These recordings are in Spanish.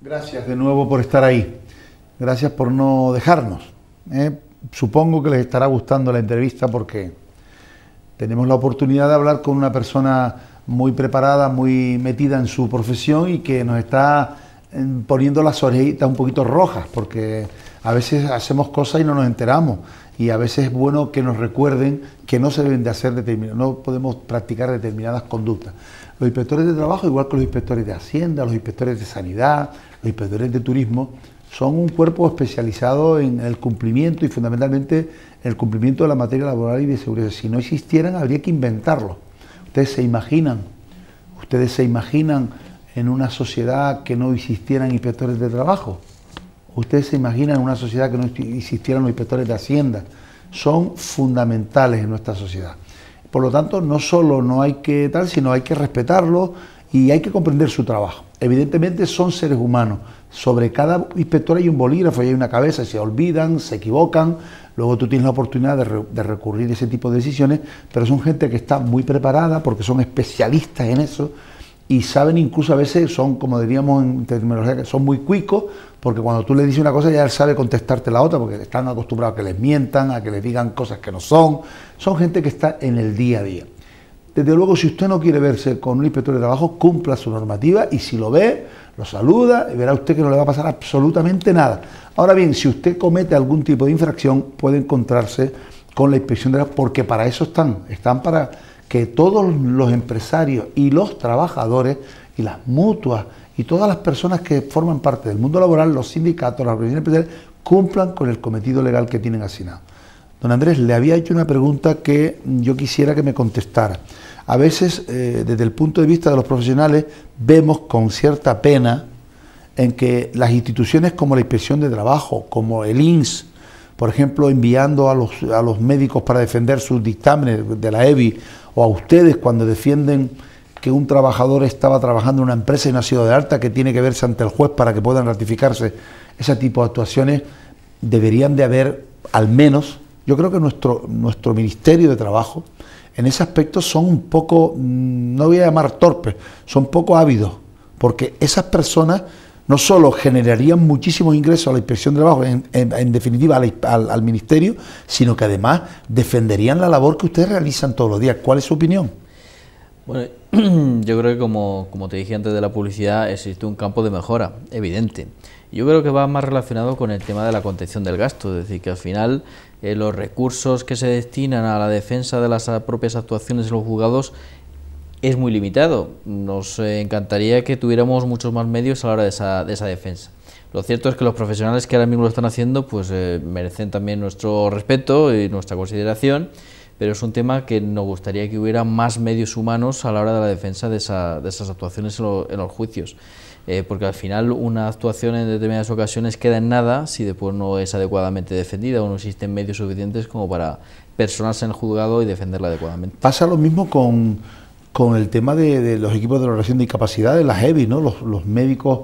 Gracias de nuevo por estar ahí. Gracias por no dejarnos. ¿eh? supongo que les estará gustando la entrevista porque tenemos la oportunidad de hablar con una persona muy preparada, muy metida en su profesión y que nos está eh, poniendo las orejitas un poquito rojas porque a veces hacemos cosas y no nos enteramos y a veces es bueno que nos recuerden que no se deben de hacer determinadas, no podemos practicar determinadas conductas. Los inspectores de trabajo, igual que los inspectores de Hacienda, los inspectores de Sanidad, ...los inspectores de turismo, son un cuerpo especializado en el cumplimiento y fundamentalmente en el cumplimiento de la materia laboral y de seguridad. Si no existieran, habría que inventarlo. Ustedes se imaginan, ustedes se imaginan en una sociedad que no existieran inspectores de trabajo. Ustedes se imaginan en una sociedad que no existieran los inspectores de Hacienda. Son fundamentales en nuestra sociedad. Por lo tanto, no solo no hay que tal, sino hay que respetarlo y hay que comprender su trabajo. Evidentemente son seres humanos. Sobre cada inspector hay un bolígrafo y hay una cabeza, se olvidan, se equivocan, luego tú tienes la oportunidad de, recurrir a ese tipo de decisiones, pero son gente que está muy preparada porque son especialistas en eso y saben incluso a veces, son como diríamos en terminología, son muy cuicos, porque cuando tú le dices una cosa ya él sabe contestarte la otra, porque están acostumbrados a que les mientan, a que les digan cosas que no son. Son gente que está en el día a día. Desde luego, si usted no quiere verse con un inspector de trabajo, cumpla su normativa y si lo ve, lo saluda y verá usted que no le va a pasar absolutamente nada. Ahora bien, si usted comete algún tipo de infracción, puede encontrarse con la inspección de trabajo, porque para eso están, están para que todos los empresarios y los trabajadores y las mutuas y todas las personas que forman parte del mundo laboral, los sindicatos, las organizaciones empresariales, cumplan con el cometido legal que tienen asignado. Don Andrés, le había hecho una pregunta que yo quisiera que me contestara a veces eh, desde el punto de vista de los profesionales vemos con cierta pena en que las instituciones como la Inspección de Trabajo, como el INS, por ejemplo, enviando a los, a los médicos para defender sus dictámenes de la EBI, o a ustedes cuando defienden que un trabajador estaba trabajando en una empresa y no ha sido de alta, que tiene que verse ante el juez para que puedan ratificarse, ese tipo de actuaciones deberían de haber al menos, yo creo que nuestro, nuestro Ministerio de Trabajo, en ese aspecto son un poco, mm, no voy a llamar torpes, son poco ávidos, porque esas personas no solo generarían muchísimos ingresos a la inspección de trabajo, en, definitiva al, ministerio, sino que además defenderían la labor que ustedes realizan todos los días. ¿Cuál es su opinión? Bueno, yo creo que como, como te dije antes de la publicidad, existe un campo de mejora, evidente. Yo creo que va más relacionado con el tema de la contención del gasto, es decir, que al final eh, los recursos que se destinan a la defensa de las propias actuaciones de los juzgados es muy limitado. Nos encantaría que tuviéramos muchos más medios a la hora de esa, defensa. Lo cierto es que los profesionales que ahora mismo lo están haciendo pues eh, merecen también nuestro respeto y nuestra consideración, pero es un tema que nos gustaría que hubiera más medios humanos a la hora de la defensa de, esas actuaciones en los juicios. Eh, porque al final una actuación en determinadas ocasiones queda en nada si después no es adecuadamente defendida o no existen medios suficientes como para personarse en el juzgado y defenderla adecuadamente. Pasa lo mismo con, el tema de, los equipos de valoración de discapacidades, las EVI, ¿no? los, médicos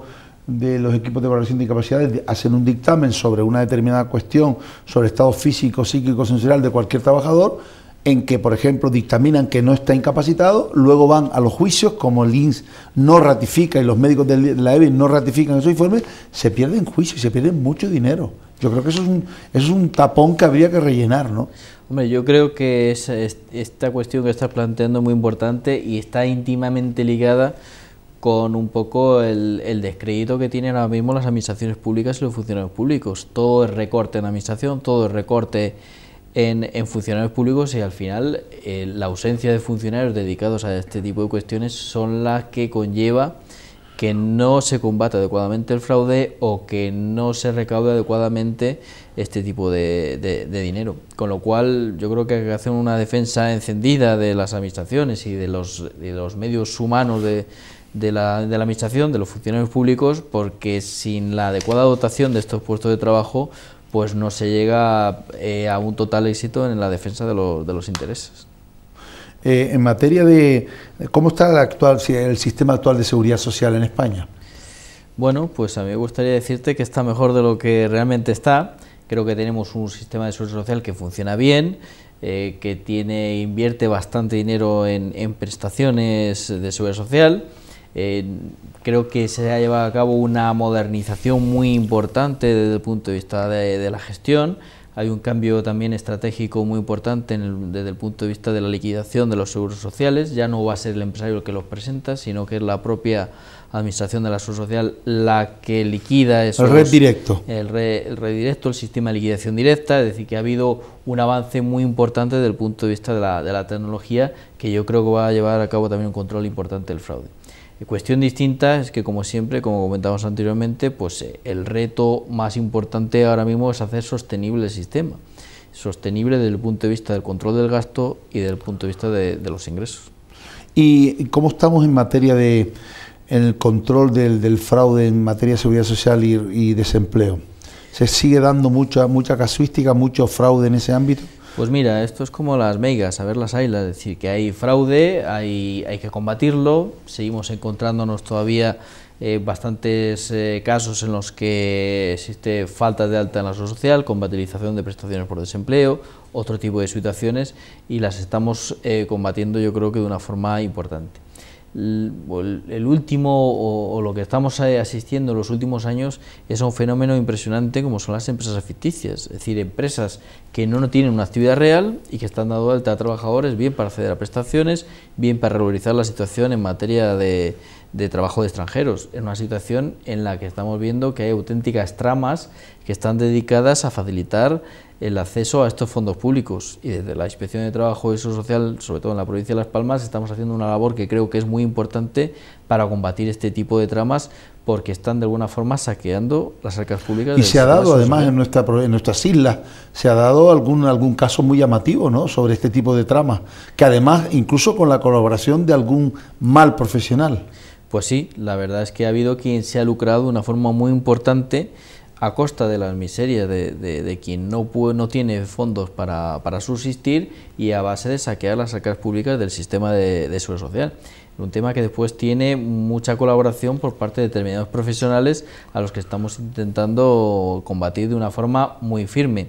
de los equipos de valoración de discapacidades hacen un dictamen sobre una determinada cuestión, sobre estado físico, psíquico, sensorial de cualquier trabajador, en que, por ejemplo, dictaminan que no está incapacitado, luego van a los juicios, como el INS no ratifica y los médicos de la EBI no ratifican esos informes, se pierden juicios y se pierden mucho dinero. Yo creo que eso es un, tapón que habría que rellenar, ¿no? Hombre, yo creo que es, esta cuestión que estás planteando es muy importante y está íntimamente ligada con un poco el, el, descrédito que tienen ahora mismo las administraciones públicas y los funcionarios públicos. Todo es recorte en administración, todo es recorte en, funcionarios públicos y al final eh, la ausencia de funcionarios dedicados a este tipo de cuestiones son las que conlleva que no se combate adecuadamente el fraude o que no se recaude adecuadamente este tipo de, dinero. Con lo cual yo creo que hay que hacer una defensa encendida de las administraciones y de los, de los medios humanos de, la, de la administración, de los funcionarios públicos, porque sin la adecuada dotación de estos puestos de trabajo pues no se llega eh, a un total éxito en la defensa de, de los intereses. Eh, en materia de cómo está el, actual, el sistema actual de seguridad social en España. Bueno, pues a mí me gustaría decirte que está mejor de lo que realmente está. Creo que tenemos un sistema de seguridad social que funciona bien, eh, que tiene invierte bastante dinero en prestaciones de seguridad social eh, creo que se ha llevado a cabo una modernización muy importante desde el punto de vista de, la gestión. Hay un cambio también estratégico muy importante desde el punto de vista de la liquidación de los seguros sociales. Ya no va a ser el empresario el que los presenta, sino que es la propia administración de la seguridad social la que liquida esos, el red directo. El, red directo, el sistema de liquidación directa. Es decir, que ha habido un avance muy importante desde el punto de vista de la tecnología que yo creo que va a llevar a cabo también un control importante del fraude. Eh, cuestión distinta es que, como siempre, como comentábamos anteriormente, pues eh, el reto más importante ahora mismo es hacer sostenible el sistema, sostenible desde el punto de vista del control del gasto y desde el punto de vista de, los ingresos. ¿Y cómo estamos en materia de el control del, fraude en materia de seguridad social y, y desempleo? ¿Se sigue dando mucha, mucha casuística, mucho fraude en ese ámbito? Pues mira, esto es como las megas, a ver las hay, es decir, que hay fraude, hay, hay que combatirlo, seguimos encontrándonos todavía eh, bastantes eh, casos en los que existe falta de alta en la salud social, combatilización de prestaciones por desempleo, otro tipo de situaciones y las estamos eh, combatiendo yo creo que de una forma importante el último o, lo que estamos eh, asistiendo en los últimos años es un fenómeno impresionante como son las empresas ficticias, es decir, empresas que no, no tienen una actividad real y que están dando alta a trabajadores bien para acceder a prestaciones, bien para regularizar la situación en materia de, de trabajo de extranjeros, en una situación en la que estamos viendo que hay auténticas tramas que están dedicadas a facilitar el acceso a estos fondos públicos y desde la Inspección de Trabajo y Social, sobre todo en la provincia de Las Palmas, estamos haciendo una labor que creo que es muy importante para combatir este tipo de tramas porque están de alguna forma saqueando las arcas públicas. Y se ha dado además en, nuestra, en nuestras islas, se ha dado algún, algún caso muy llamativo ¿no? sobre este tipo de tramas, que además incluso con la colaboración de algún mal profesional. Pues sí, la verdad es que ha habido quien se ha lucrado de una forma muy importante a costa de las miserias de, quien no, puede, no tiene fondos para, para, subsistir y a base de saquear las arcas públicas del sistema de, de seguridad social un tema que después tiene mucha colaboración por parte de determinados profesionales a los que estamos intentando combatir de una forma muy firme.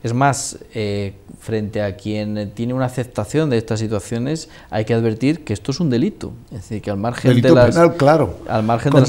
Es más, eh, frente a quien tiene una aceptación de estas situaciones, hay que advertir que esto es un delito. Es decir, que al margen de las, claro. Al margen Al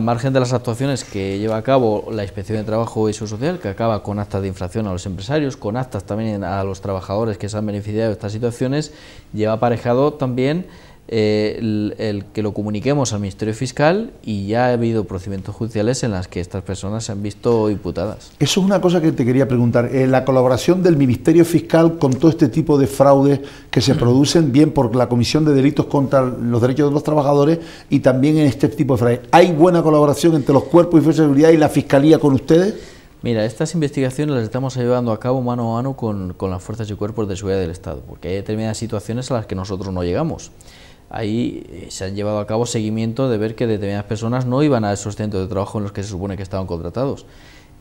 margen de las actuaciones que lleva a cabo la Inspección de Trabajo y Su Social, que acaba con actas de infracción a los empresarios, con actas también a los trabajadores que se han beneficiado de estas situaciones, lleva aparejado también eh, el, que lo comuniquemos al Ministerio Fiscal y ya ha habido procedimientos judiciales en las que estas personas se han visto imputadas. Eso es una cosa que te quería preguntar. Eh, la colaboración del Ministerio Fiscal con todo este tipo de fraudes que se mm. producen, bien por la Comisión de Delitos contra los Derechos de los Trabajadores y también en este tipo de fraudes. ¿Hay buena colaboración entre los cuerpos y de seguridad y la Fiscalía con ustedes? Mira, estas investigaciones las estamos llevando a cabo mano a mano con, con las fuerzas y cuerpos de seguridad del Estado, porque hay determinadas situaciones a las que nosotros no llegamos ahí eh, se han llevado a cabo seguimiento de ver que determinadas personas no iban a esos centros de trabajo en los que se supone que estaban contratados.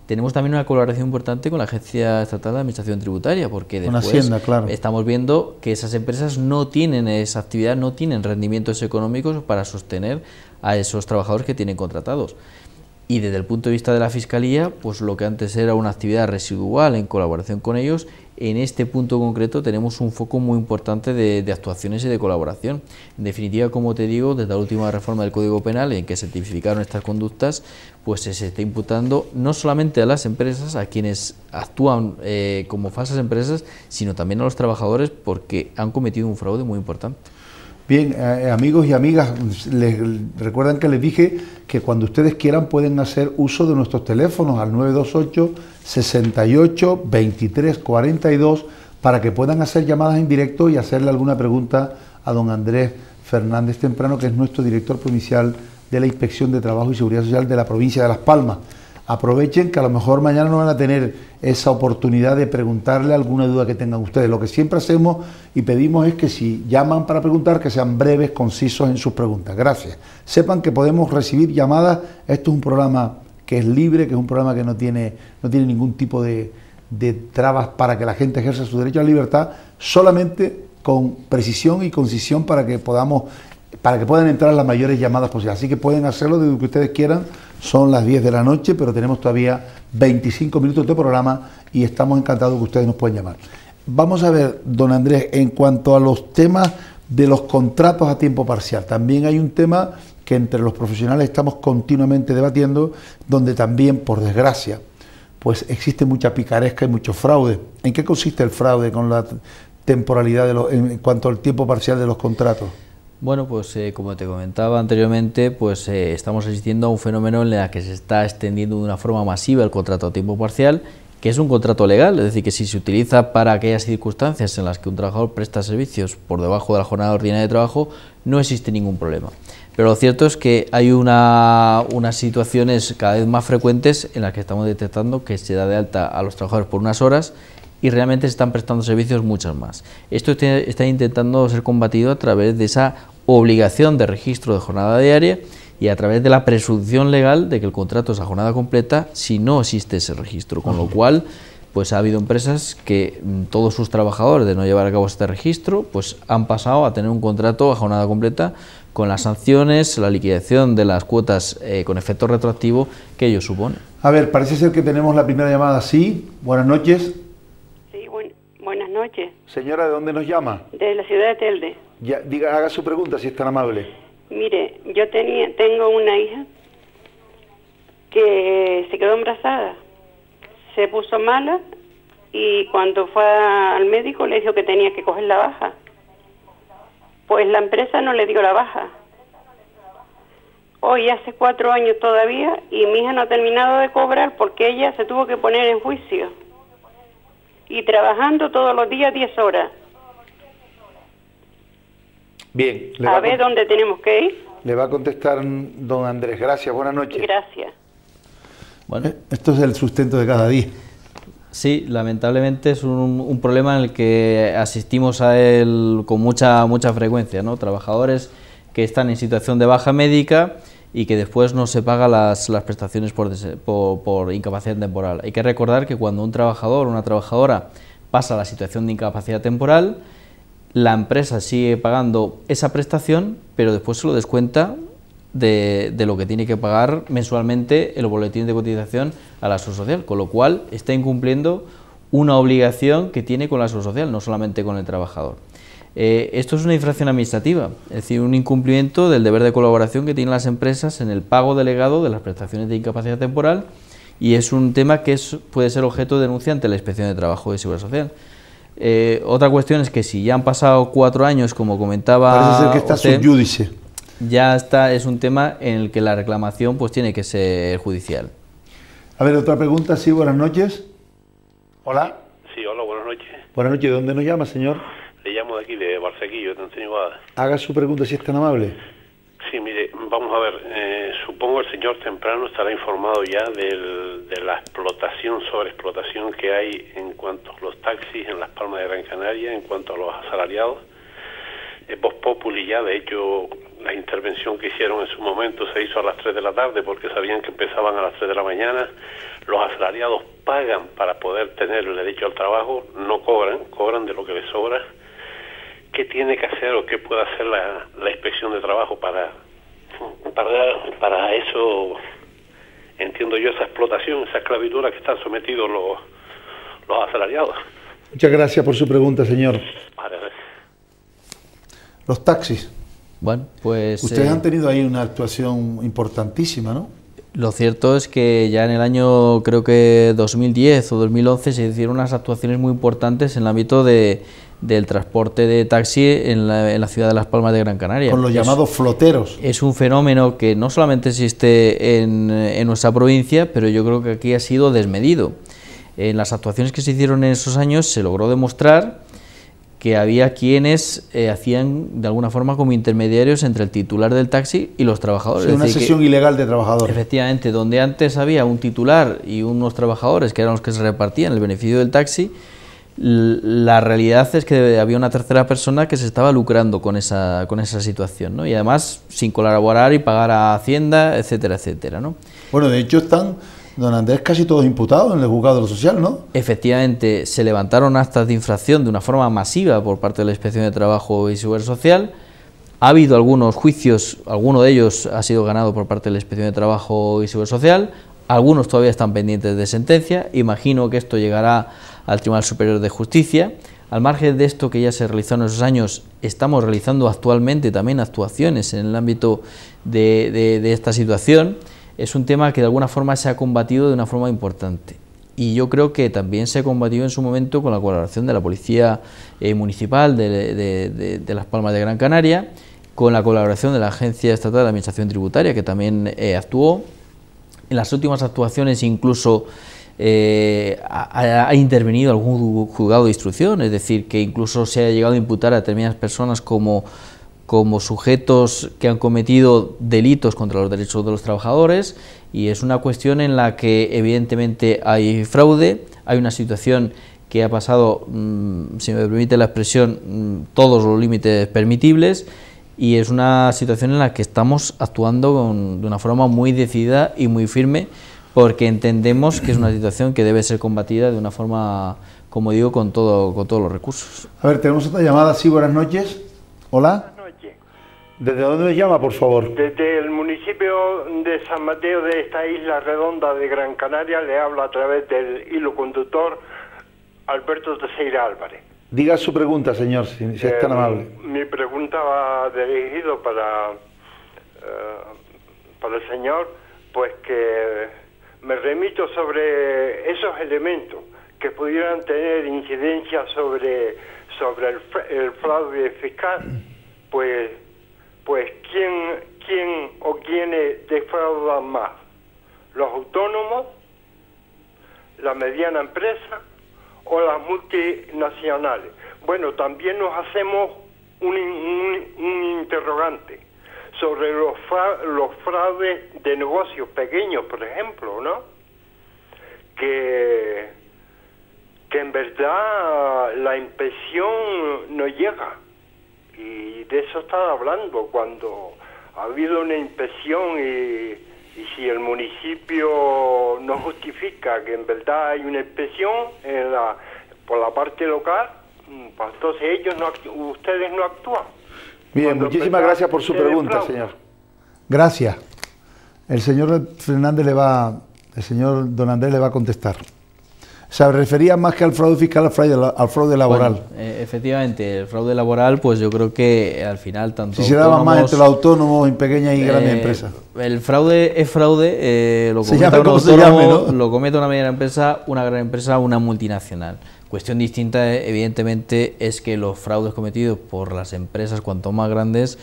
Tenemos también una colaboración importante con la Agencia Estatal de Administración Tributaria, porque después estamos viendo que esas empresas no tienen esa actividad, no tienen rendimientos económicos para sostener a esos trabajadores que tienen contratados. Y desde el punto de vista de la Fiscalía, pues lo que antes era una actividad residual en colaboración con ellos, en este punto concreto tenemos un foco muy importante de, actuaciones y de colaboración. En definitiva, como te digo, desde la última reforma del Código Penal en que se tipificaron estas conductas, pues se está imputando no solamente a las empresas, a quienes actúan eh, como falsas empresas, sino también a los trabajadores porque han cometido un fraude muy importante. Bien, eh, eh, amigos y amigas, les, recuerdan que les dije que cuando ustedes quieran pueden hacer uso de nuestros teléfonos al 928 68 23 42 para que puedan hacer llamadas en directo y hacerle alguna pregunta a don Andrés Fernández Temprano, que es nuestro director provincial de la Inspección de Trabajo y Seguridad Social de la provincia de Las Palmas aprovechen que a lo mejor mañana no van a tener esa oportunidad de preguntarle alguna duda que tengan ustedes. Lo que siempre hacemos y pedimos es que si llaman para preguntar, que sean breves, concisos en sus preguntas. Gracias. Sepan que podemos recibir llamadas. Esto es un programa que es libre, que es un programa que no tiene, no tiene ningún tipo de, de trabas para que la gente ejerza su derecho a la libertad, solamente con precisión y concisión para que podamos para que puedan entrar las mayores llamadas posibles. Así que pueden hacerlo desde que ustedes quieran. Son las 10 de la noche, pero tenemos todavía 25 minutos de programa y estamos encantados que ustedes nos puedan llamar. Vamos a ver, don Andrés, en cuanto a los temas de los contratos a tiempo parcial, también hay un tema que entre los profesionales estamos continuamente debatiendo, donde también, por desgracia, pues existe mucha picaresca y mucho fraude. ¿En qué consiste el fraude con la temporalidad de en cuanto al tiempo parcial de los contratos? Bueno, pues eh, como te comentaba anteriormente, pues eh, estamos asistiendo a un fenómeno en el que se está extendiendo de una forma masiva el contrato a tiempo parcial, que es un contrato legal, es decir, que si se utiliza para aquellas circunstancias en las que un trabajador presta servicios por debajo de la jornada ordinaria de trabajo, no existe ningún problema. Pero lo cierto es que hay una, unas situaciones cada vez más frecuentes en las que estamos detectando que se da de alta a los trabajadores por unas horas y realmente se están prestando servicios muchas más. Esto está intentando ser combatido a través de esa obligación de registro de jornada diaria y a través de la presunción legal de que el contrato es a jornada completa si no existe ese registro, con lo cual pues ha habido empresas que mm, todos sus trabajadores de no llevar a cabo este registro pues han pasado a tener un contrato a jornada completa con las sanciones, la liquidación de las cuotas eh, con efecto retroactivo que ello supone. A ver, parece ser que tenemos la primera llamada, sí. Buenas noches buenas noches. Señora, ¿de dónde nos llama? De la ciudad de Telde. Ya, diga, haga su pregunta si es tan amable. Mire, yo tenía, tengo una hija que se quedó embarazada. Se puso mala y cuando fue al médico le dijo que tenía que coger la baja. Pues la empresa no le dio la baja. Hoy hace cuatro años todavía y mi hija no ha terminado de cobrar porque ella se tuvo que poner en juicio y trabajando todos los días 10 horas. Bien. Le a dónde tenemos que ir. Le va a contestar don Andrés. Gracias, buenas noches. Gracias. Bueno, eh, esto es el sustento de cada día. Sí, lamentablemente es un, un problema en el que asistimos a él con mucha, mucha frecuencia, ¿no? Trabajadores que están en situación de baja médica y que después no se paga las, prestaciones por, incapacidad temporal. Hay que recordar que cuando un trabajador o una trabajadora pasa a la situación de incapacidad temporal, la empresa sigue pagando esa prestación, pero después se lo descuenta de, de lo que tiene que pagar mensualmente el boletín de cotización a la Seguridad Social, con lo cual está incumpliendo una obligación que tiene con la Seguridad Social, no solamente con el trabajador. Eh, esto es una infracción administrativa, es decir, un incumplimiento del deber de colaboración que tienen las empresas en el pago delegado de las prestaciones de incapacidad temporal y es un tema que puede ser objeto de denuncia ante la Inspección de Trabajo de Seguridad Social. Eh, otra cuestión es que si ya han pasado cuatro años, como comentaba Parece ser que está usted, ya está, es un tema en el que la reclamación pues tiene que ser judicial. A ver, otra pregunta, sí, buenas noches. Hola. Sí, hola, buenas noches. Buenas noches, ¿de dónde nos llama, señor? aquí, yo te Haga su pregunta si es tan amable. Sí, mire, vamos a ver, eh, supongo el señor temprano estará informado ya del, de la explotación, sobreexplotación que hay en cuanto a los taxis en las Palmas de Gran Canaria, en cuanto a los asalariados. Eh, Voz Populi ya, de hecho, la intervención que hicieron en su momento se hizo a las 3 de la tarde porque sabían que empezaban a las 3 de la mañana. Los asalariados pagan para poder tener el derecho al trabajo, no cobran, cobran de lo que les sobra qué tiene que hacer o qué puede hacer la, la inspección de trabajo para, para, eso, entiendo yo, esa explotación, esa esclavitud a que están sometidos los, los asalariados. Muchas gracias por su pregunta, señor. Los taxis. Bueno, pues... Ustedes eh, han tenido ahí una actuación importantísima, ¿no? Lo cierto es que ya en el año, creo que 2010 o 2011, se hicieron unas actuaciones muy importantes en el ámbito de, del transporte de taxi en la, ciudad de Las Palmas de Gran Canaria. Con los llamados floteros. Es un fenómeno que no solamente existe en, nuestra provincia, pero yo creo que aquí ha sido desmedido. En las actuaciones que se hicieron en esos años se logró demostrar que había quienes eh, hacían de alguna forma como intermediarios entre el titular del taxi y los trabajadores. es una sesión ilegal de trabajadores. Efectivamente, donde antes había un titular y unos trabajadores que eran los que se repartían el beneficio del taxi, la realidad es que había una tercera persona que se estaba lucrando con esa, con esa situación, ¿no? Y además sin colaborar y pagar a Hacienda, etcétera, etcétera, ¿no? Bueno, de hecho están, don Andrés, casi todos imputados en el juzgado de lo social, ¿no? Efectivamente, se levantaron actas de infracción de una forma masiva por parte de la Inspección de Trabajo y Seguridad Social. Ha habido algunos juicios, alguno de ellos ha sido ganado por parte de la Inspección de Trabajo y Seguridad Social, algunos todavía están pendientes de sentencia, imagino que esto llegará al Tribunal Superior de Justicia. Al margen de esto que ya se realizó en esos años, estamos realizando actualmente también actuaciones en el ámbito de, esta situación. Es un tema que de alguna forma se ha combatido de una forma importante y yo creo que también se ha combatido en su momento con la colaboración de la Policía eh, Municipal de, Las Palmas de Gran Canaria, con la colaboración de la Agencia Estatal de Administración Tributaria, que también eh, actuó. En las últimas actuaciones incluso eh, ha, intervenido algún juzgado de instrucción, es decir, que incluso se ha llegado a imputar a determinadas personas como, sujetos que han cometido delitos contra los derechos de los trabajadores y es una cuestión en la que evidentemente hay fraude, hay una situación que ha pasado, mm, si me permite la expresión, mm, todos los límites permitibles y es una situación en la que estamos actuando de una forma muy decidida y muy firme porque entendemos que es una situación que debe ser combatida de una forma, como digo, con, todo, con todos los recursos. A ver, tenemos otra llamada, sí, buenas noches. Hola. Buenas noches. ¿Desde dónde nos llama, por favor? Desde el municipio de San Mateo de esta isla redonda de Gran Canaria le hablo a través del hilo conductor Alberto Teixeira Álvarez. Diga su pregunta, señor, si, es tan eh, amable. Mi pregunta va dirigido para, eh, para el señor, pues que me remito sobre esos elementos que pudieran tener incidencia sobre, el, fraude fiscal, pues, pues ¿quién, o quiénes defraudan más, los autónomos, la mediana empresa o las multinacionales. Bueno, también nos hacemos un interrogante sobre los, los fraudes de negocios pequeños, por ejemplo, ¿no? Que, que en verdad la inspección no llega. Y de eso estaba hablando cuando ha habido una inspección y, y si el municipio no justifica que en verdad hay una inspección en por la parte local, mm, pues entonces ellos no, ustedes no actúan. Bien, muchísimas gracias por su pregunta, señor. Gracias. El señor Fernández le va, el señor Don Andrés le va a contestar. Se refería más que al fraude fiscal, al fraude, laboral. Eh, efectivamente, el fraude laboral, pues yo creo que al final tanto... Si se daba más entre los autónomos en pequeñas y grandes eh, empresas. El fraude es fraude, eh, lo, comete lo comete una media empresa, una gran empresa, una multinacional. Cuestión distinta, evidentemente, es que los fraudes cometidos por las empresas, cuanto más grandes,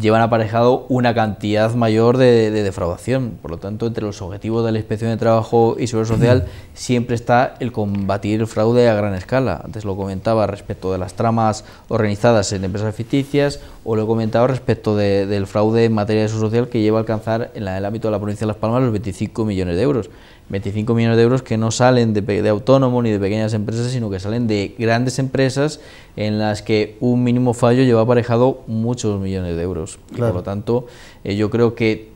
llevan aparejado una cantidad mayor de, defraudación. Por lo tanto, entre los objetivos de la Inspección de Trabajo y Seguridad Social siempre está el combatir el fraude a gran escala. Antes lo comentaba respecto de las tramas organizadas en empresas ficticias o lo comentaba respecto del fraude en materia de seguridad social que lleva a alcanzar en el ámbito de la provincia de Las Palmas los 25 millones de euros. 25 millones de euros que no salen de, de, autónomo ni de pequeñas empresas, sino que salen de grandes empresas en las que un mínimo fallo lleva aparejado muchos millones de euros. por lo tanto, eh, yo creo que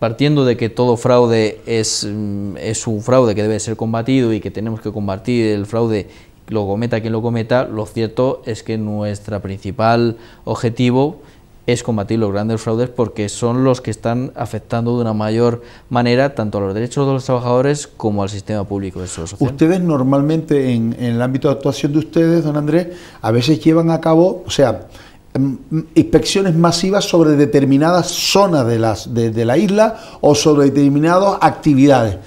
partiendo de que todo fraude es, mm, es un fraude que debe ser combatido y que tenemos que combatir el fraude lo cometa quien lo cometa, lo cierto es que nuestra principal objetivo es combatir los grandes fraudes porque son los que están afectando de una mayor manera tanto a los derechos de los trabajadores como al sistema público de Ustedes normalmente en, el ámbito de actuación de ustedes, don Andrés, a veces llevan a cabo, o sea, mm, mm, inspecciones masivas sobre determinadas zonas de, las, de, la isla o sobre determinadas actividades.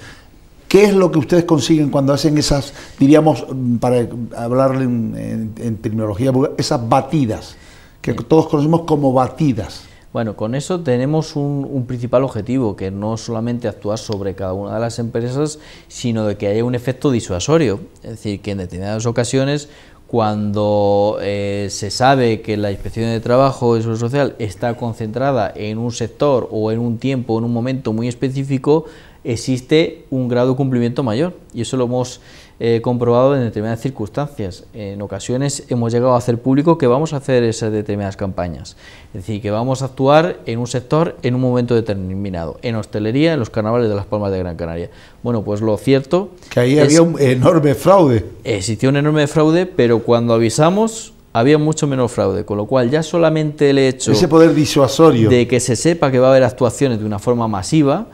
¿Qué es lo que ustedes consiguen cuando hacen esas, diríamos, mm, para hablarle en terminología, esas batidas? que todos conocemos como batidas. Bueno, con eso tenemos un, principal objetivo, que no solamente actuar sobre cada una de las empresas, sino de que haya un efecto disuasorio. Es decir, que en determinadas ocasiones, cuando eh, se sabe que la inspección de trabajo de seguridad social está concentrada en un sector o en un tiempo o en un momento muy específico, existe un grado de cumplimiento mayor. Y eso lo hemos eh, comprobado en determinadas circunstancias. En ocasiones hemos llegado a hacer público que vamos a hacer esas determinadas campañas. Es decir, que vamos a actuar en un sector en un momento determinado, en hostelería, en los carnavales de las Palmas de Gran Canaria. Bueno, pues lo cierto... Que ahí había un enorme fraude. Existió un enorme fraude, pero cuando avisamos había mucho menos fraude, con lo cual ya solamente el hecho... Ese poder disuasorio. De que se sepa que va a haber actuaciones de una forma masiva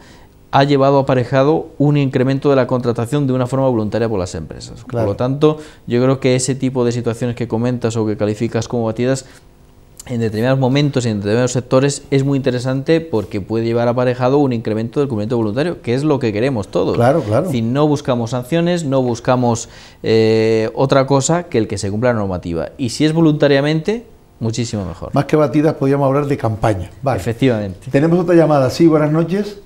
ha llevado aparejado un incremento de la contratación de una forma voluntaria por las empresas. Por lo tanto, yo creo que ese tipo de situaciones que comentas o que calificas como batidas en determinados momentos, y en determinados sectores, es muy interesante porque puede llevar aparejado un incremento del cumplimiento voluntario, que es lo que queremos todos. Claro, claro. Si no buscamos sanciones, no buscamos eh, otra cosa que el que se cumpla la normativa. Y si es voluntariamente, muchísimo mejor. Más que batidas, podríamos hablar de campaña. Vale. Efectivamente. Tenemos otra llamada. Sí, buenas noches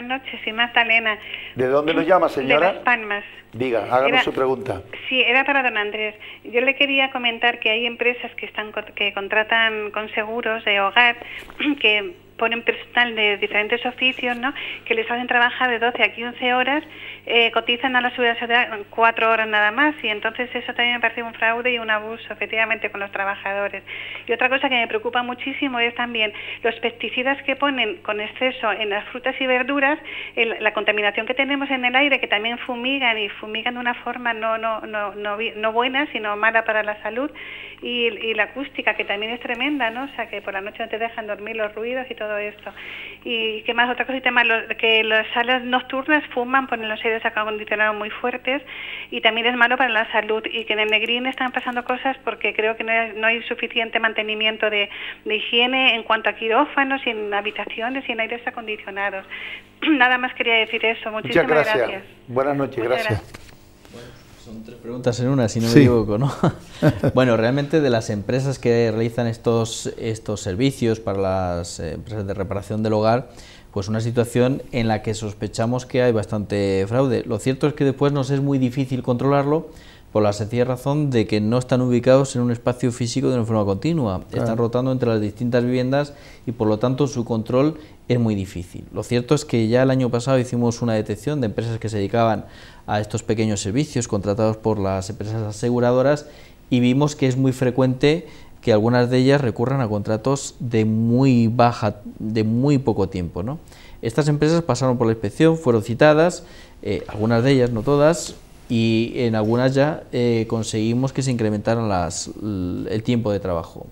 buenas noches, más Magdalena. ¿De dónde nos llama, señora? De Las Palmas. Diga, háganos su pregunta. Sí, era para don Andrés. Yo le quería comentar que hay empresas que, están, que contratan con seguros de hogar que ponen personal de diferentes oficios, ¿no? Que les hacen trabajar de 12 a 15 horas eh, cotizan a la seguridad social cuatro horas nada más y entonces eso también me parece un fraude y un abuso efectivamente con los trabajadores. Y otra cosa que me preocupa muchísimo es también los pesticidas que ponen con exceso en las frutas y verduras, la contaminación que tenemos en el aire que también fumigan y fumigan de una forma no, no, no, no, buena sino mala para la salud y, la acústica que también es tremenda, ¿no? O sea que por la noche no te dejan dormir los ruidos y todo esto. Y qué más otra cosita más, lo, que las salas nocturnas fuman, ponen los ácidos acondicionado muy fuertes y también es malo para la salud y que en el Negrín están pasando cosas porque creo que no, hay, suficiente mantenimiento de, higiene en cuanto a quirófanos y en habitaciones y en aires acondicionados. Nada más quería decir eso. Muchísimas Muchas gracias. Buenas noches, gracias. son tres preguntas en una, si no me equivoco, ¿no? bueno, realmente de las empresas que realizan estos, estos servicios para las eh, empresas de reparación del hogar, pues una situación en la que sospechamos que hay bastante fraude. Lo cierto es que después nos es muy difícil controlarlo por la sencilla razón de que no están ubicados en un espacio físico de una forma continua, están rotando entre las distintas viviendas y por lo tanto su control es muy difícil. Lo cierto es que ya el año pasado hicimos una detección de empresas que se dedicaban a estos pequeños servicios contratados por las empresas aseguradoras y vimos que es muy frecuente que algunas de ellas recurran a contratos de muy baja, de muy poco tiempo. Estas empresas pasaron por la inspección, fueron citadas, eh, algunas de ellas, no todas, y en algunas ya eh, conseguimos que se incrementara el tiempo de trabajo.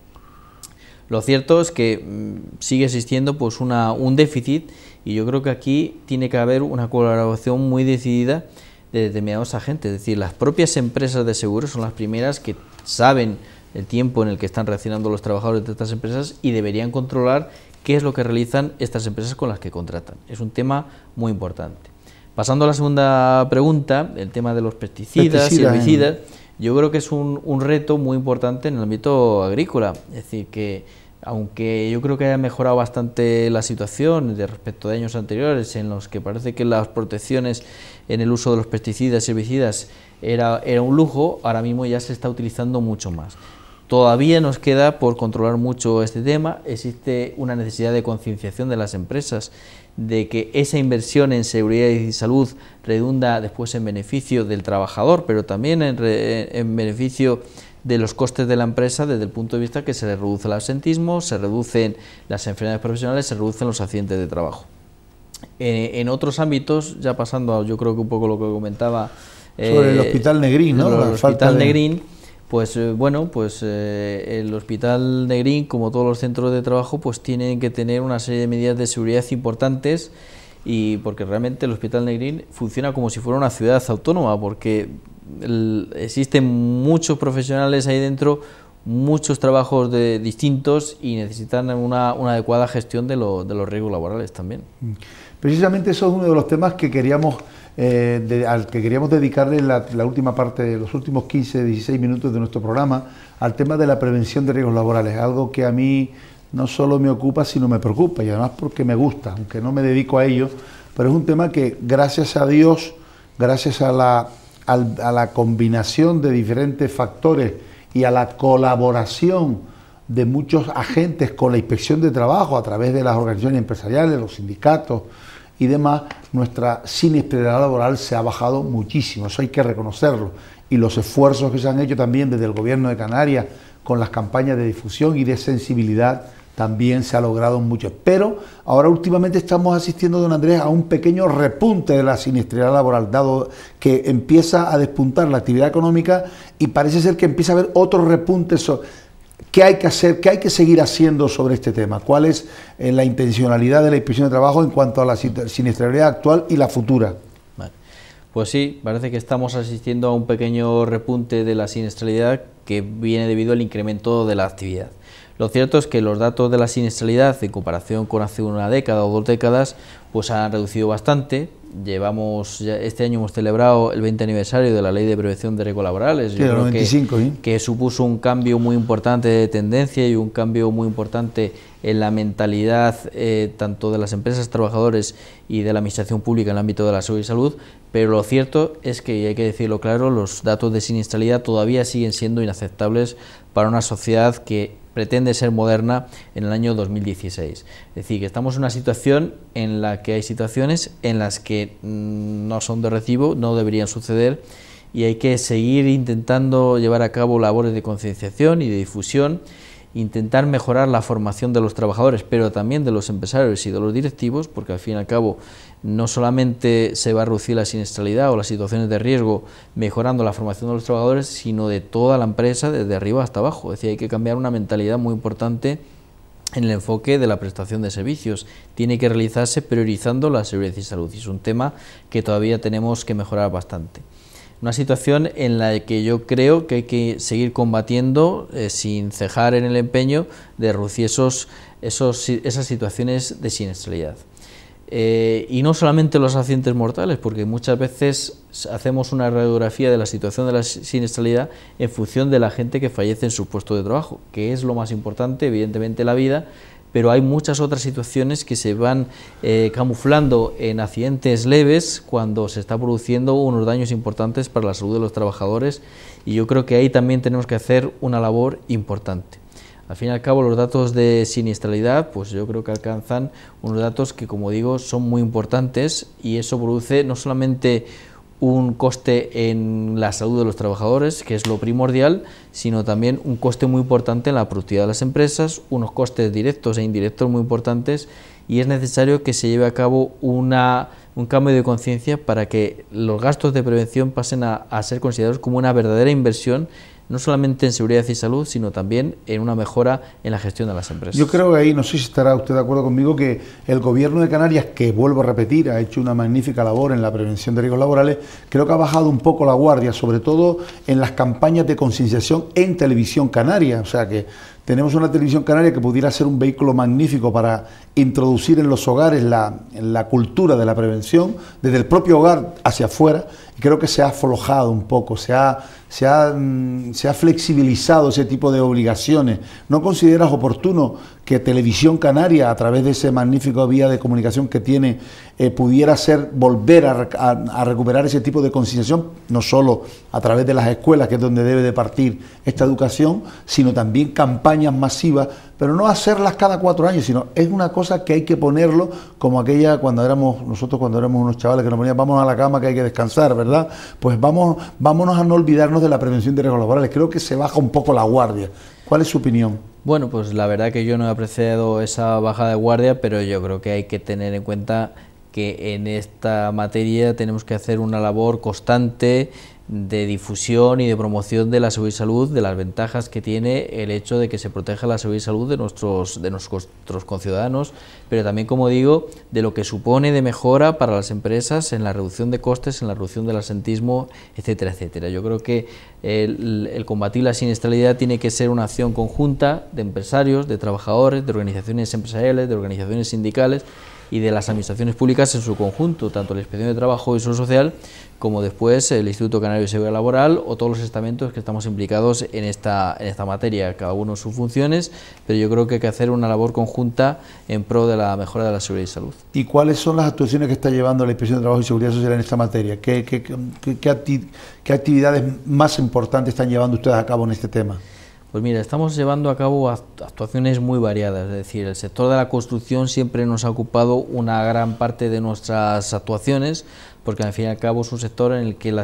Lo cierto es que mm, sigue existiendo pues un déficit y yo creo que aquí tiene que haber una colaboración muy decidida de determinados agentes, es decir, las propias empresas de seguros son las primeras que saben el tiempo en el que están reaccionando los trabajadores de estas empresas y deberían controlar qué es lo que realizan estas empresas con las que contratan. Es un tema muy importante. Pasando a la segunda pregunta, el tema de los pesticidas, y herbicidas, eh. yo creo que es un, reto muy importante en el ámbito agrícola. Es decir, que aunque yo creo que haya mejorado bastante la situación de respecto de años anteriores, en los que parece que las protecciones en el uso de los pesticidas y herbicidas era un lujo, ahora mismo ya se está utilizando mucho más. Todavía nos queda por controlar mucho este tema. Existe una necesidad de concienciación de las empresas de que esa inversión en seguridad y salud redunda después en beneficio del trabajador, pero también en, beneficio de los costes de la empresa desde el punto de vista que se le reduce el absentismo, se reducen las enfermedades profesionales, se reducen los accidentes de trabajo. en otros ámbitos, ya pasando a, yo creo que un poco lo que comentaba... sobre el eh, Hospital Negrín, ¿no? El Hospital pues eh, bueno, pues eh, el hospital Negrín, como todos los centros de trabajo, pues tienen que tener una serie de medidas de seguridad importantes y porque realmente el hospital Negrín funciona como si fuera una ciudad autónoma, porque existen muchos profesionales ahí dentro, muchos trabajos de, distintos y necesitan una, adecuada gestión de, de los riesgos laborales también. Precisamente eso es uno de los temas que queríamos eh, al que queríamos dedicarle la, última parte, los últimos 15, 16 minutos de nuestro programa, al tema de la prevención de riesgos laborales, algo que a mí no solo me ocupa, sino me preocupa, y además porque me gusta, aunque no me dedico a ello, pero es un tema que gracias a Dios, gracias a la, a la combinación de diferentes factores y a la colaboración, de muchos agentes con la inspección de trabajo a través de las organizaciones empresariales, los sindicatos, y demás, nuestra siniestralidad laboral se ha bajado muchísimo, eso hay que reconocerlo. Y los esfuerzos que se han hecho también desde el Gobierno de Canarias con las campañas de difusión y de sensibilidad también se ha logrado mucho. Pero ahora últimamente estamos asistiendo, don Andrés, a un pequeño repunte de la siniestralidad laboral, dado que empieza a despuntar la actividad económica y parece ser que empieza a haber otro repunte. ¿Qué hay que hacer, qué hay que seguir haciendo sobre este tema? ¿Cuál es eh, la intencionalidad de la inspección de trabajo en cuanto a la siniestralidad actual y la futura? Pues sí, parece que estamos asistiendo a un pequeño repunte de la siniestralidad que viene debido al incremento de la actividad. Lo cierto es que los datos de la siniestralidad en comparación con hace una década o dos décadas pues han reducido bastante, llevamos este año hemos celebrado el 20 aniversario de la Ley de Prevención de Riesgos Laborales. que, supuso un cambio muy importante de tendencia y un cambio muy importante en la mentalidad eh, tanto de las empresas, trabajadores y de la administración pública en el ámbito de la seguridad y salud. Pero lo cierto es que, y hay que decirlo claro, los datos de siniestralidad todavía siguen siendo inaceptables para una sociedad que pretende ser moderna en el año 2016. Es decir, que estamos en una situación en la que hay situaciones en las que mm, no son de recibo, no deberían suceder y hay que seguir intentando llevar a cabo labores de concienciación y de difusión intentar mejorar la formación de los trabajadores, pero también de los empresarios y de los directivos, porque al fin y al cabo no solamente se va a reducir la siniestralidad o las situaciones de riesgo mejorando la formación de los trabajadores, sino de toda la empresa, desde arriba hasta abajo. Es decir, hay que cambiar una mentalidad muy importante en el enfoque de la prestación de servicios. Tiene que realizarse priorizando la seguridad y salud. Y es un tema que todavía tenemos que mejorar bastante una situación en la que yo creo que hay que seguir combatiendo eh, sin cejar en el empeño de reducir esas situaciones de siniestralidad. Eh, y no solamente los accidentes mortales, porque muchas veces hacemos una radiografía de la situación de la siniestralidad en función de la gente que fallece en su puesto de trabajo, que es lo más importante, evidentemente, la vida, pero hay muchas otras situaciones que se van eh, camuflando en accidentes leves cuando se está produciendo unos daños importantes para la salud de los trabajadores y yo creo que ahí también tenemos que hacer una labor importante. Al fin y al cabo, los datos de siniestralidad, pues yo creo que alcanzan unos datos que, como digo, son muy importantes y eso produce no solamente un coste en la salud de los trabajadores, que es lo primordial, sino también un coste muy importante en la productividad de las empresas, unos costes directos e indirectos muy importantes y es necesario que se lleve a cabo una, un cambio de conciencia para que los gastos de prevención pasen a, a ser considerados como una verdadera inversión no solamente en seguridad y salud, sino también en una mejora en la gestión de las empresas. Yo creo que ahí, no sé si estará usted de acuerdo conmigo, que el Gobierno de Canarias, que vuelvo a repetir, ha hecho una magnífica labor en la prevención de riesgos laborales, creo que ha bajado un poco la guardia, sobre todo en las campañas de concienciación en televisión canaria. O sea que tenemos una televisión canaria que pudiera ser un vehículo magnífico para introducir en los hogares la, la cultura de la prevención, desde el propio hogar hacia afuera, y creo que se ha aflojado un poco, se ha se ha, mm, se ha, flexibilizado ese tipo de obligaciones. ¿No consideras oportuno que Televisión Canaria, a través de ese magnífico vía de comunicación que tiene, eh, pudiera ser, volver a, recuperar ese tipo de concienciación, no solo a través de las escuelas, que es donde debe de partir esta educación, sino también campañas masivas, pero no hacerlas cada cuatro años, sino es una cosa que hay que ponerlo como aquella cuando éramos, nosotros cuando éramos unos chavales que nos ponían, vamos a la cama que hay que descansar, ¿verdad? Pues vamos, vámonos a no olvidarnos de la prevención de riesgos laborales. Creo que se baja un poco la guardia. ¿Cuál es su opinión? Bueno, pues la verdad que yo no he apreciado esa bajada de guardia, pero yo creo que hay que tener en cuenta que en esta materia tenemos que hacer una labor constante de difusión y de promoción de la seguridad y salud, de las ventajas que tiene el hecho de que se proteja la seguridad y salud de nuestros, de nuestros conciudadanos, pero también, como digo, de lo que supone de mejora para las empresas en la reducción de costes, en la reducción del asentismo, etcétera, etcétera. Yo creo que el, combatir la siniestralidad tiene que ser una acción conjunta de empresarios, de trabajadores, de organizaciones empresariales, de organizaciones sindicales y de las administraciones públicas en su conjunto, tanto la Inspección de Trabajo y Social como después el Instituto Canario de Seguridad Laboral o todos los estamentos que estamos implicados en esta, en esta materia, cada uno sus funciones, pero yo creo que hay que hacer una labor conjunta en pro de la mejora de la seguridad y salud. ¿Y cuáles son las actuaciones que está llevando la Inspección de Trabajo y Seguridad Social en esta materia? ¿Qué, qué, qué, qué actividades más importantes están llevando ustedes a cabo en este tema? Pues mira, estamos llevando a cabo actuaciones muy variadas, es decir, el sector de la construcción siempre nos ha ocupado una gran parte de nuestras actuaciones, porque al fin y al cabo es un sector en el que la,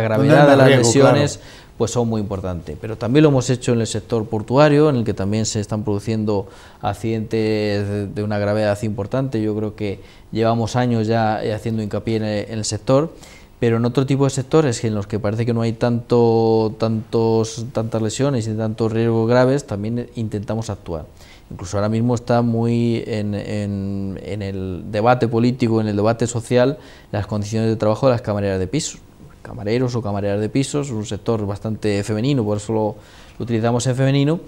gravedad de las lesiones pues son muy importantes. Pero también lo hemos hecho en el sector portuario, en el que también se están produciendo accidentes de una gravedad importante. Yo creo que llevamos años ya eh, haciendo hincapié en el, sector pero en otro tipo de sectores en los que parece que no hay tanto, tantos, tantas lesiones y tantos riesgos graves, también intentamos actuar incluso ahora mismo está muy en, el debate político, en el debate social, las condiciones de trabajo de las camareras de pisos. Camareros o camareras de pisos, un sector bastante femenino, por eso lo, utilizamos en femenino,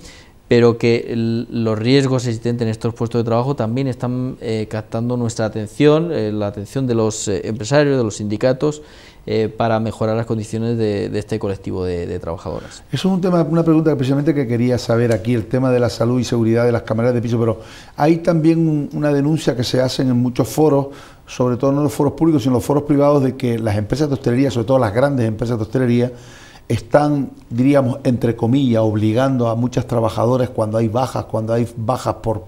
pero que los riesgos existentes en estos puestos de trabajo también están eh, captando nuestra atención, eh, la atención de los eh, empresarios, de los sindicatos eh, para mejorar las condiciones de, este colectivo de, trabajadoras. Eso es un tema, una pregunta que precisamente que quería saber aquí, el tema de la salud y seguridad de las cámaras de piso, pero hay también una denuncia que se hace en muchos foros, sobre todo no en los foros públicos, sino en los foros privados, de que las empresas de hostelería, sobre todo las grandes empresas de hostelería, están, diríamos, entre comillas, obligando a muchas trabajadoras cuando hay bajas, cuando hay bajas por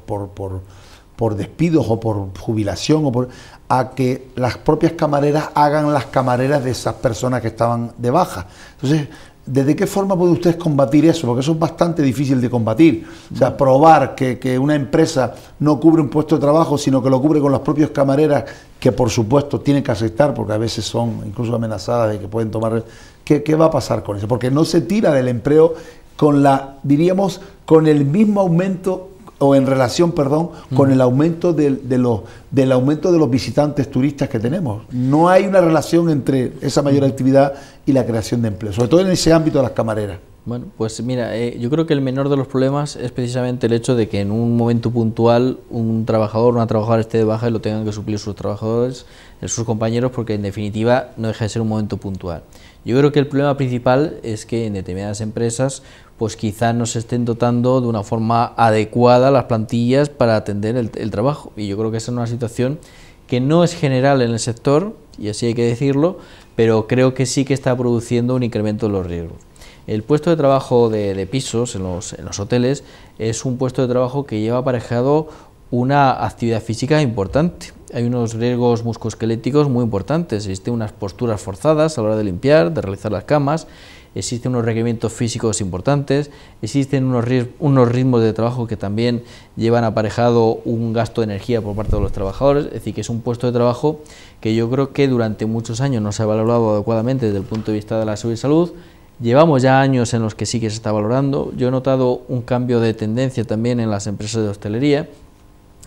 por despidos o por jubilación o por a que las propias camareras hagan las camareras de esas personas que estaban de baja. Entonces, ¿desde qué forma puede usted combatir eso? Porque eso es bastante difícil de combatir. O sea, probar que, una empresa no cubre un puesto de trabajo, sino que lo cubre con las propias camareras, que por supuesto tienen que aceptar, porque a veces son incluso amenazadas de que pueden tomar... ¿Qué, qué va a pasar con eso? Porque no se tira del empleo con la, diríamos, con el mismo aumento o en relación, perdón, con mm. el aumento de, de los, del aumento de los visitantes turistas que tenemos. No hay una relación entre esa mayor mm. actividad y la creación de empleo, sobre todo en ese ámbito de las camareras. Bueno, pues mira, eh, yo creo que el menor de los problemas es precisamente el hecho de que en un momento puntual un trabajador una trabajadora esté de baja y lo tengan que suplir sus trabajadores, eh, sus compañeros, porque en definitiva no deja de ser un momento puntual. Yo creo que el problema principal es que en determinadas empresas pues quizás no se estén dotando de una forma adecuada las plantillas para atender el, trabajo. Y yo creo que esa es una situación que no es general en el sector, y así hay que decirlo, pero creo que sí que está produciendo un incremento de los riesgos. El puesto de trabajo de, pisos en los, en los hoteles es un puesto de trabajo que lleva aparejado una actividad física importante. Hay unos riesgos muscoesqueléticos muy importantes. Existen unas posturas forzadas a la hora de limpiar, de realizar las camas existen unos requerimientos físicos importantes, existen unos, unos ritmos de trabajo que también llevan aparejado un gasto de energía por parte de los trabajadores, es decir, que es un puesto de trabajo que yo creo que durante muchos años no se ha valorado adecuadamente desde el punto de vista de la y salud, Llevamos ya años en los que sí que se está valorando. Yo he notado un cambio de tendencia también en las empresas de hostelería,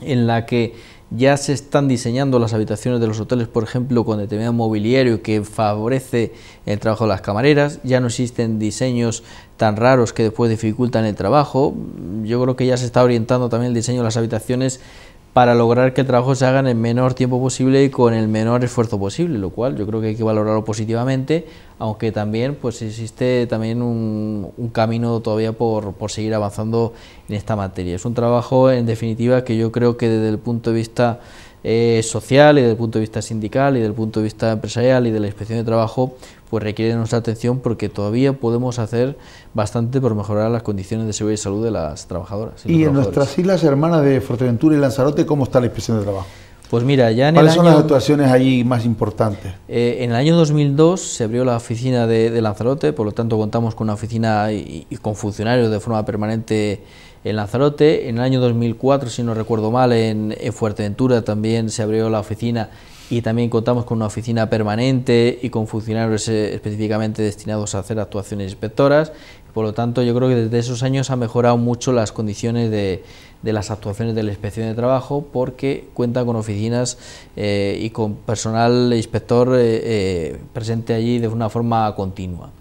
en la que ya se están diseñando las habitaciones de los hoteles, por ejemplo, con determinado mobiliario que favorece el trabajo de las camareras, ya no existen diseños tan raros que después dificultan el trabajo, yo creo que ya se está orientando también el diseño de las habitaciones para lograr que el trabajo se haga en el menor tiempo posible y con el menor esfuerzo posible, lo cual yo creo que hay que valorarlo positivamente, aunque también pues existe también un, un camino todavía por, por, seguir avanzando en esta materia. Es un trabajo en definitiva que yo creo que desde el punto de vista eh, social y desde el punto de vista sindical y desde el punto de vista empresarial y de la inspección de trabajo, pues requiere nuestra atención porque todavía podemos hacer bastante por mejorar las condiciones de seguridad y salud de las trabajadoras. ¿Y, en nuestras islas hermanas de Fuerteventura y Lanzarote, cómo está la inspección de trabajo? Pues mira, ya en el año, son las actuaciones allí más importantes? Eh, en el año 2002 se abrió la oficina de, Lanzarote, por lo tanto contamos con una oficina y con funcionarios de forma permanente en Lanzarote. En el año 2004, si no recuerdo mal, en, Fuerteventura también se abrió la oficina y también contamos con una oficina permanente y con funcionarios eh, específicamente destinados a hacer actuaciones inspectoras. Por lo tanto, yo creo que desde esos años ha mejorado mucho las condiciones de, las actuaciones de la inspección de trabajo porque cuenta con oficinas eh, y con personal inspector eh, presente allí de una forma continua.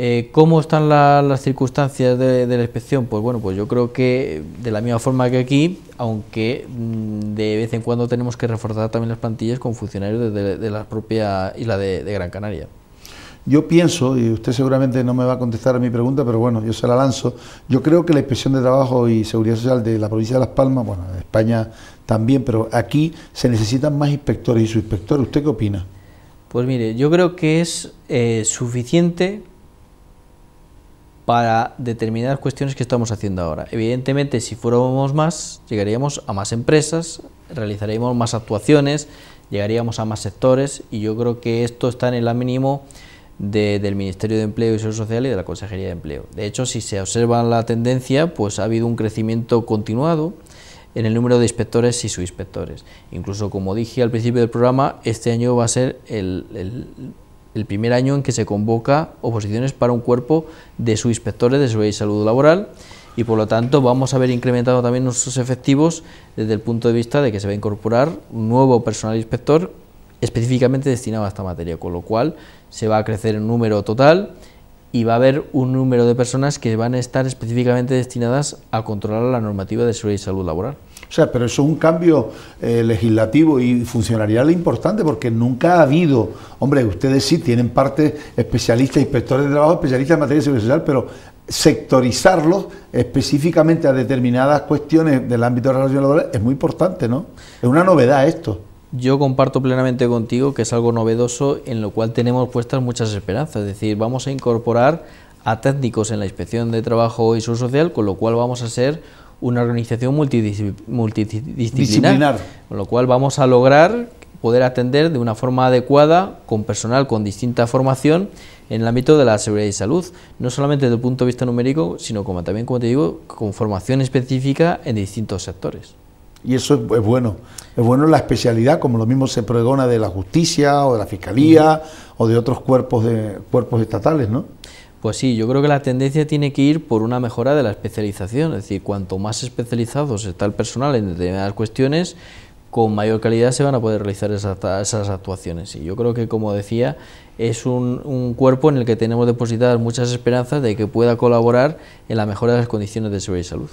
Eh, ¿Cómo están las circunstancias de, la inspección? Pues bueno, pues yo creo que de la misma forma que aquí, aunque mm, de vez en cuando tenemos que reforzar también las plantillas con funcionarios de, la propia isla de, Gran Canaria. Yo pienso, y usted seguramente no me va a contestar a mi pregunta, pero bueno, yo se la lanzo. Yo creo que la Inspección de Trabajo y Seguridad Social de la provincia de Las Palmas, bueno, de España también, pero aquí se necesitan más inspectores y subinspectores. ¿Usted qué opina? Pues mire, yo creo que es eh, suficiente para determinadas cuestiones que estamos haciendo ahora. Evidentemente, si fuéramos más, llegaríamos a más empresas, realizaríamos más actuaciones, llegaríamos a más sectores y yo creo que esto está en el mínimo del Ministerio de Empleo y Seguridad Social y de la Consejería de Empleo. De hecho, si se observa la tendencia, pues ha habido un crecimiento continuado en el número de inspectores y subinspectores. Incluso, como dije al principio del programa, este año va a ser el el primer año en que se convoca oposiciones para un cuerpo de subinspectores de seguridad y salud laboral y por lo tanto vamos a ver incrementado también nuestros efectivos desde el punto de vista de que se va a incorporar un nuevo personal inspector específicamente destinado a esta materia, con lo cual se va a crecer en número total y va a haber un número de personas que van a estar específicamente destinadas a controlar la normativa de seguridad y salud laboral. O sea, pero eso es un cambio eh, legislativo y funcionarial importante porque nunca ha habido, hombre, ustedes sí tienen parte especialistas, inspectores de trabajo, especialistas en materia de seguridad social, pero sectorizarlos específicamente a determinadas cuestiones del ámbito de relaciones laborales es muy importante, ¿no? Es una novedad esto. Yo comparto plenamente contigo que es algo novedoso en lo cual tenemos puestas muchas esperanzas. Es decir, vamos a incorporar a técnicos en la inspección de trabajo y su social, con lo cual vamos a ser una organización multidisciplinar, con lo cual vamos a lograr poder atender de una forma adecuada con personal con distinta formación en el ámbito de la seguridad y salud, no solamente desde el punto de vista numérico, sino como también, como te digo, con formación específica en distintos sectores. Y eso es, bueno, es bueno la especialidad, como lo mismo se pregona de la justicia o de la fiscalía o de otros cuerpos, de, cuerpos estatales, ¿no? Pues sí, yo creo que la tendencia tiene que ir por una mejora de la especialización, es decir, cuanto más especializados está el personal en determinadas cuestiones, con mayor calidad se van a poder realizar esas, actuaciones. Y yo creo que, como decía, es un, un, cuerpo en el que tenemos depositadas muchas esperanzas de que pueda colaborar en la mejora de las condiciones de seguridad y salud.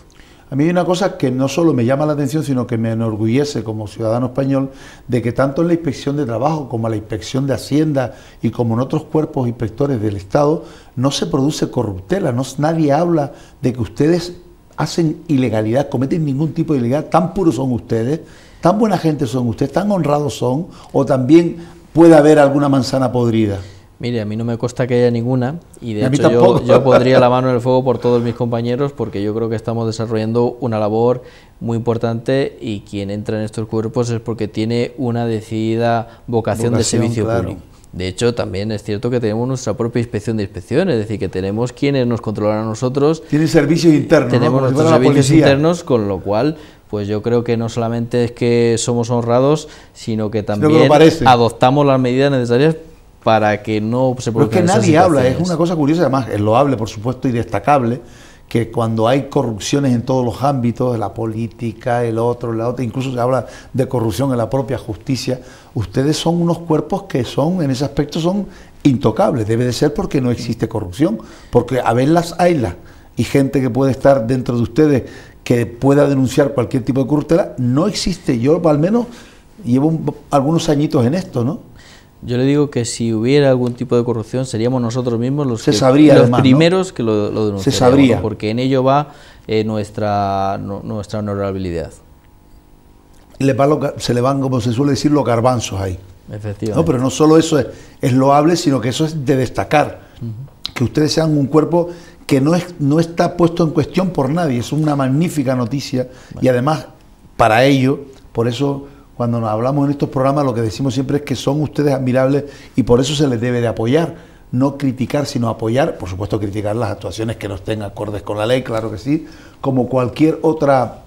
A mí hay una cosa que no solo me llama la atención, sino que me enorgullece como ciudadano español de que tanto en la inspección de trabajo como en la inspección de Hacienda y como en otros cuerpos inspectores del Estado no se produce corruptela, no, nadie habla de que ustedes hacen ilegalidad, cometen ningún tipo de ilegalidad, tan puros son ustedes, tan buena gente son ustedes, tan honrados son, o también puede haber alguna manzana podrida. Mire, a mí no me consta que haya ninguna y de hecho yo, yo, pondría la mano en el fuego por todos mis compañeros porque yo creo que estamos desarrollando una labor muy importante y quien entra en estos cuerpos es porque tiene una decidida vocación, de servicio público. De hecho, también es cierto que tenemos nuestra propia inspección de inspecciones, es decir, que tenemos quienes nos controlan a nosotros. Tienen servicios internos. Tenemos nuestros servicios internos, con lo cual pues yo creo que no solamente es que somos honrados, sino que también adoptamos las medidas necesarias para que no se produzca. que nadie habla, es una cosa curiosa, además es loable, por supuesto, y destacable, que cuando hay corrupciones en todos los ámbitos, de la política, el otro, la otra, incluso se habla de corrupción en la propia justicia, ustedes son unos cuerpos que son, en ese aspecto, son intocables. Debe de ser porque no existe corrupción, porque a ver las haylas y gente que puede estar dentro de ustedes que pueda denunciar cualquier tipo de corruptela, no existe. Yo al menos llevo algunos añitos en esto, ¿no? Yo le digo que si hubiera algún tipo de corrupción seríamos nosotros mismos los, que, los primeros que lo, lo denunciaríamos, se sabría. porque en ello va eh, nuestra, nuestra honorabilidad. se le van, como se suele decir, los garbanzos ahí. Efectivamente. pero no solo eso es, loable, sino que eso es de destacar. Que ustedes sean un cuerpo que no, es, no está puesto en cuestión por nadie. Es una magnífica noticia y además, para ello, por eso cuando nos hablamos en estos programas, lo que decimos siempre es que son ustedes admirables y por eso se les debe de apoyar, no criticar, sino apoyar, por supuesto criticar las actuaciones que no estén acordes con la ley, claro que sí, como cualquier otra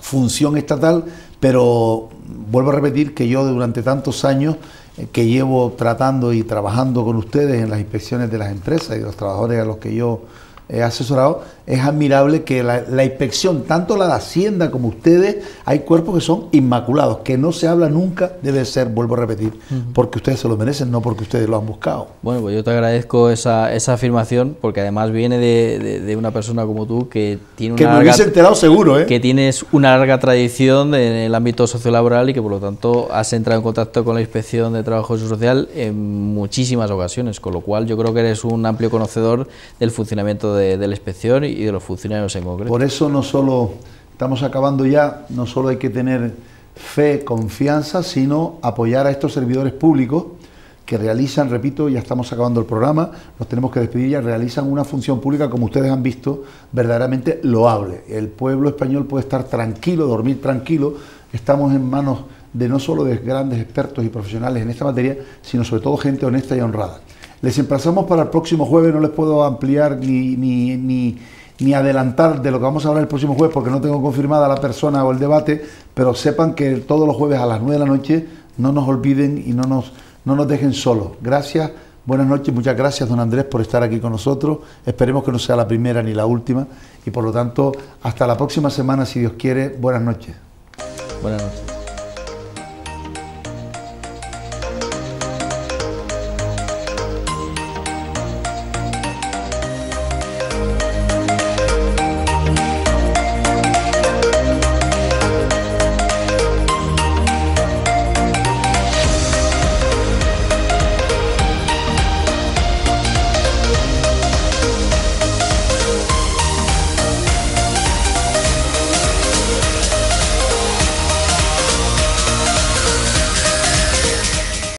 función estatal, pero vuelvo a repetir que yo durante tantos años eh, que llevo tratando y trabajando con ustedes en las inspecciones de las empresas y los trabajadores a los que yo he asesorado, es admirable que la, inspección, tanto la de Hacienda como ustedes, hay cuerpos que son inmaculados, que no se habla nunca debe ser, vuelvo a repetir, porque ustedes se lo merecen, no porque ustedes lo han buscado. Bueno, pues yo te agradezco esa, esa afirmación, porque además viene de, una persona como tú que tiene una que me larga, enterado seguro, ¿eh? que tienes una larga tradición en el ámbito sociolaboral y que por lo tanto has entrado en contacto con la Inspección de Trabajo Social en muchísimas ocasiones, con lo cual yo creo que eres un amplio conocedor del funcionamiento de, la inspección y de los funcionarios en concreto. Por eso no solo estamos acabando ya, no solo hay que tener fe, confianza, sino apoyar a estos servidores públicos que realizan, repito, ya estamos acabando el programa, nos tenemos que despedir ya, realizan una función pública, como ustedes han visto, verdaderamente loable. El pueblo español puede estar tranquilo, dormir tranquilo, estamos en manos de no solo de grandes expertos y profesionales en esta materia, sino sobre todo gente honesta y honrada. Les emplazamos para el próximo jueves, no les puedo ampliar ni, ni, ni ni adelantar de lo que vamos a hablar el próximo jueves porque no tengo confirmada la persona o el debate, pero sepan que todos los jueves a las 9 de la noche no nos olviden y no nos, no nos dejen solos. Gracias, buenas noches, muchas gracias don Andrés por estar aquí con nosotros. Esperemos que no sea la primera ni la última y por lo tanto hasta la próxima semana si Dios quiere. Buenas noches. Buenas noches.